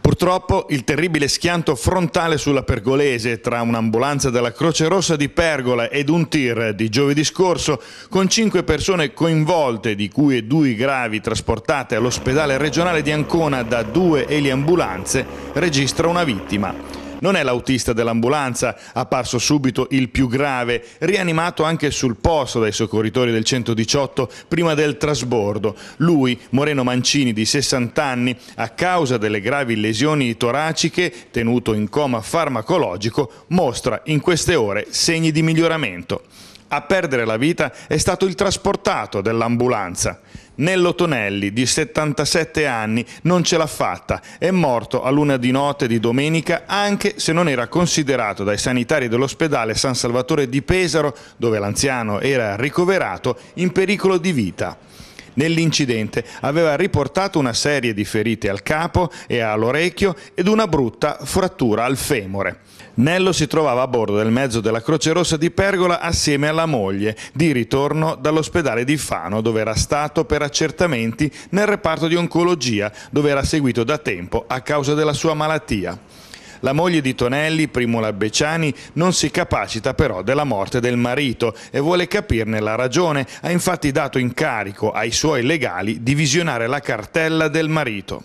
Purtroppo il terribile schianto frontale sulla Pergolese tra un'ambulanza della Croce Rossa di Pergola ed un tir di giovedì scorso con cinque persone coinvolte di cui due gravi trasportate all'ospedale regionale di Ancona da due eliambulanze registra una vittima. Non è l'autista dell'ambulanza, apparso subito il più grave, rianimato anche sul posto dai soccorritori del 118 prima del trasbordo. Lui, Moreno Mancini di 60 anni, a causa delle gravi lesioni toraciche, tenuto in coma farmacologico, mostra in queste ore segni di miglioramento. A perdere la vita è stato il trasportato dell'ambulanza. Nello Tonelli, di 77 anni, non ce l'ha fatta. È morto a luna di notte di domenica, anche se non era considerato dai sanitari dell'ospedale San Salvatore di Pesaro, dove l'anziano era ricoverato, in pericolo di vita. Nell'incidente aveva riportato una serie di ferite al capo e all'orecchio ed una brutta frattura al femore. Nello si trovava a bordo del mezzo della Croce Rossa di Pergola assieme alla moglie, di ritorno dall'ospedale di Fano, dove era stato per accertamenti nel reparto di oncologia, dove era seguito da tempo a causa della sua malattia. La moglie di Tonelli, Primula Becciani, non si capacita però della morte del marito e vuole capirne la ragione. Ha infatti dato incarico ai suoi legali di visionare la cartella del marito.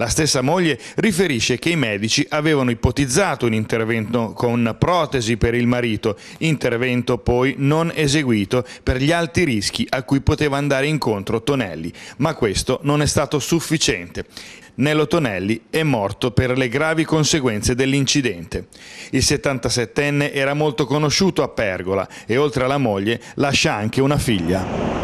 La stessa moglie riferisce che i medici avevano ipotizzato un intervento con protesi per il marito, intervento poi non eseguito per gli alti rischi a cui poteva andare incontro Tonelli, ma questo non è stato sufficiente. Nello Tonelli è morto per le gravi conseguenze dell'incidente. Il 77enne era molto conosciuto a Pergola e oltre alla moglie lascia anche una figlia.